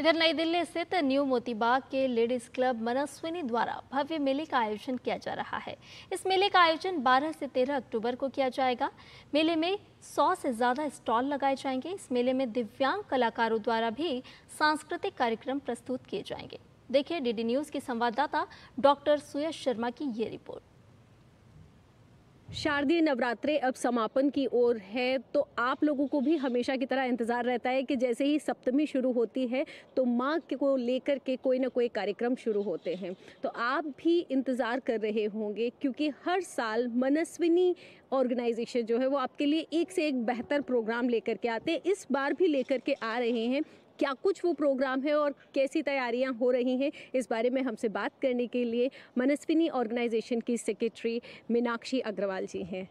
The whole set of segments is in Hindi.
इधर नई दिल्ली स्थित न्यू मोतीबाग के लेडीज क्लब मनस्विनी द्वारा भव्य मेले का आयोजन किया जा रहा है इस मेले का आयोजन 12 से 13 अक्टूबर को किया जाएगा मेले में 100 से ज़्यादा स्टॉल लगाए जाएंगे इस मेले में दिव्यांग कलाकारों द्वारा भी सांस्कृतिक कार्यक्रम प्रस्तुत किए जाएंगे देखिए डीडी न्यूज़ के संवाददाता डॉक्टर सुयश शर्मा की ये रिपोर्ट शारदीय नवरात्रे अब समापन की ओर है तो आप लोगों को भी हमेशा की तरह इंतज़ार रहता है कि जैसे ही सप्तमी शुरू होती है तो माँ को लेकर के कोई ना कोई कार्यक्रम शुरू होते हैं तो आप भी इंतज़ार कर रहे होंगे क्योंकि हर साल मनस्विनी ऑर्गेनाइजेशन जो है वो आपके लिए एक से एक बेहतर प्रोग्राम लेकर के आते हैं इस बार भी लेकर के आ रहे हैं क्या कुछ वो प्रोग्राम है और कैसी तैयारियाँ हो रही हैं इस बारे में हमसे बात करने के लिए मनस्विनी ऑर्गेनाइजेशन की सेक्रेटरी मीनाक्षी अग्रवाल जी हैं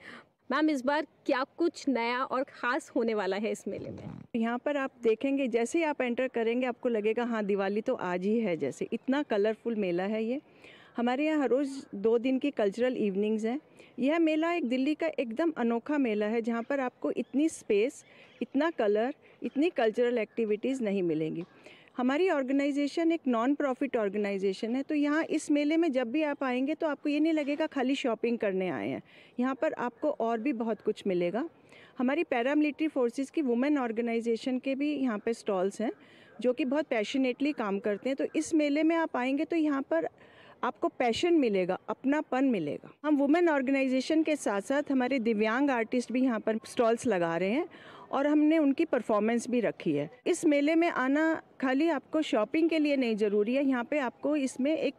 मैम इस बार क्या कुछ नया और ख़ास होने वाला है इस मेले में यहाँ पर आप देखेंगे जैसे ही आप एंटर करेंगे आपको लगेगा हाँ दिवाली तो आज ही है जैसे इतना कलरफुल मेला है ये हमारे यहाँ हर रोज़ दो दिन की कल्चरल इवनिंग्स हैं यह मेला एक दिल्ली का एकदम अनोखा मेला है जहाँ पर आपको इतनी स्पेस इतना कलर इतनी कल्चरल एक्टिविटीज़ नहीं मिलेंगी हमारी ऑर्गेनाइजेशन एक नॉन प्रॉफिट ऑर्गेनाइजेशन है तो यहाँ इस मेले में जब भी आप आएंगे तो आपको ये नहीं लगेगा खाली शॉपिंग करने आए हैं यहाँ पर आपको और भी बहुत कुछ मिलेगा हमारी पैरामिलिट्री फोर्सेस की वुमेन ऑर्गेनाइजेशन के भी यहाँ पे स्टॉल्स हैं जो कि बहुत पैशनेटली काम करते हैं तो इस मेले में आप आएंगे तो यहाँ पर आपको पैशन मिलेगा अपनापन मिलेगा हम वुमेन ऑर्गेनाइजेशन के साथ साथ हमारे दिव्यांग आर्टिस्ट भी यहाँ पर स्टॉल्स लगा रहे हैं और हमने उनकी परफॉर्मेंस भी रखी है इस मेले में आना खाली आपको शॉपिंग के लिए नहीं ज़रूरी है यहाँ पे आपको इसमें एक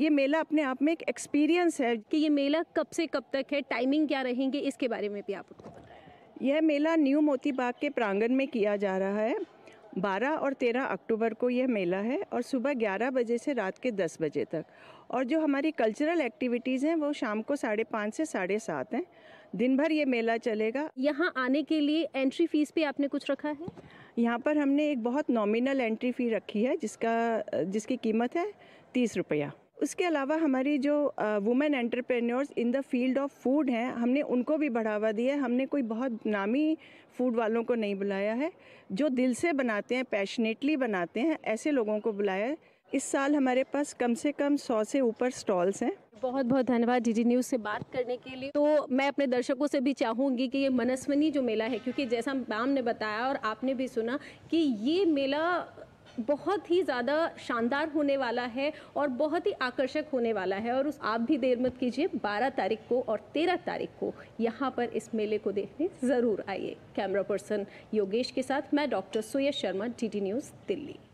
ये मेला अपने आप में एक एक्सपीरियंस है कि ये मेला कब से कब तक है टाइमिंग क्या रहेंगे इसके बारे में भी आप यह मेला न्यू मोती बाग के प्रांगण में किया जा रहा है 12 और 13 अक्टूबर को यह मेला है और सुबह 11 बजे से रात के 10 बजे तक और जो हमारी कल्चरल एक्टिविटीज़ हैं वो शाम को साढ़े पाँच से साढ़े सात हैं दिन भर ये मेला चलेगा यहाँ आने के लिए एंट्री फीस भी आपने कुछ रखा है यहाँ पर हमने एक बहुत नॉमिनल एंट्री फ़ी रखी है जिसका जिसकी कीमत है तीस रुपया उसके अलावा हमारी जो women entrepreneurs in the field of food हैं हमने उनको भी बढ़ावा दिया है हमने कोई बहुत नामी फूड वालों को नहीं बुलाया है जो दिल से बनाते हैं पैशनेटली बनाते हैं ऐसे लोगों को बुलाया है इस साल हमारे पास कम से कम सौ से ऊपर स्टॉल्स हैं बहुत बहुत धन्यवाद डी न्यूज़ से बात करने के लिए तो मैं अपने दर्शकों से भी चाहूँगी कि ये मनस्वनी जो मेला है क्योंकि जैसा मैम ने बताया और आपने भी सुना कि ये मेला बहुत ही ज़्यादा शानदार होने वाला है और बहुत ही आकर्षक होने वाला है और उस आप भी देर मत कीजिए 12 तारीख को और 13 तारीख को यहाँ पर इस मेले को देखने ज़रूर आइए कैमरा पर्सन योगेश के साथ मैं doctor Suyash Sharma D news Delhi